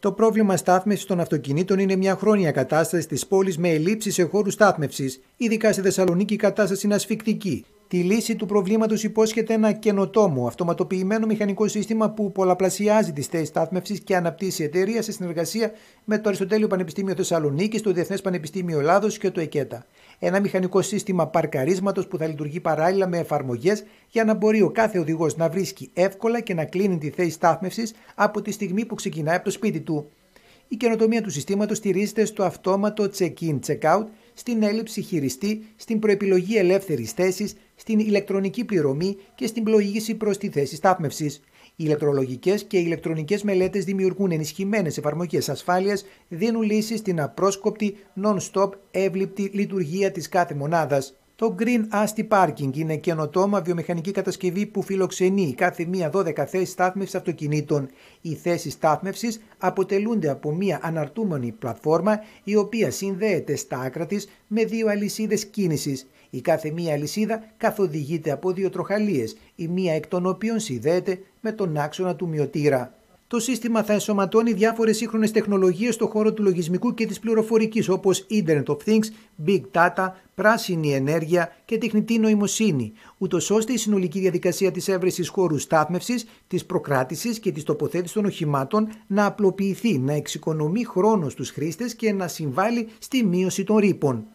Το πρόβλημα στάθμευσης των αυτοκινήτων είναι μια χρόνια κατάσταση της πόλης με ελλείψεις σε χώρους στάθμευσης. Ειδικά στη Θεσσαλονίκη η κατάσταση είναι ασφικτική. Τη λύση του προβλήματος υπόσχεται ένα καινοτόμο, αυτοματοποιημένο μηχανικό σύστημα που πολλαπλασιάζει τις θέσεις στάθμευσης και αναπτύσσει εταιρεία σε συνεργασία με το Αριστοτέλειο Πανεπιστήμιο Θεσσαλονίκη, το Διεθνές Πανεπιστήμιο Ελλάδος και το ΕΚΕΤΑ. Ένα μηχανικό σύστημα παρκαρίσματος που θα λειτουργεί παράλληλα με εφαρμογές για να μπορεί ο κάθε οδηγός να βρίσκει εύκολα και να κλείνει τη θέση στάθμευσης από τη στιγμή που ξεκινάει από το σπίτι του. Η καινοτομία του συστήματος στηρίζεται στο αυτόματο check-in-check-out, στην έλλειψη χειριστή, στην προεπιλογή ελεύθερης θέσης, στην ηλεκτρονική πληρωμή και στην πλοήγηση προς τη θέση στάθμευσης. Οι ηλεκτρολογικές και οι ηλεκτρονικές μελέτες δημιουργούν ενισχυμένες εφαρμογές ασφάλειας, δίνουν λύσεις στην απρόσκοπτη, non-stop, εύληπτη λειτουργία της κάθε μονάδας. Το Green Asti Parking είναι καινοτόμα βιομηχανική κατασκευή που φιλοξενεί κάθε μία 12 θέσεις στάθμευσης αυτοκινήτων. Οι θέσεις στάθμευσης αποτελούνται από μία αναρτούμενη πλατφόρμα η οποία συνδέεται στα άκρα της με δύο αλυσίδες κίνησης. Η κάθε μία αλυσίδα καθοδηγείται από δύο τροχαλίες, η μία εκ των οποίων συνδέεται με τον άξονα του μειωτήρα. Το σύστημα θα ενσωματώνει διάφορες σύγχρονες τεχνολογίες στον χώρο του λογισμικού και της πληροφορικής όπως Internet of Things, Big Data, πράσινη ενέργεια και τεχνητή νοημοσύνη, ούτως ώστε η συνολική διαδικασία της έβρεσης χώρου στάθμευσης, της προκράτησης και της τοποθέτησης των οχημάτων να απλοποιηθεί, να εξοικονομεί χρόνο στους χρήστες και να συμβάλλει στη μείωση των ρήπων.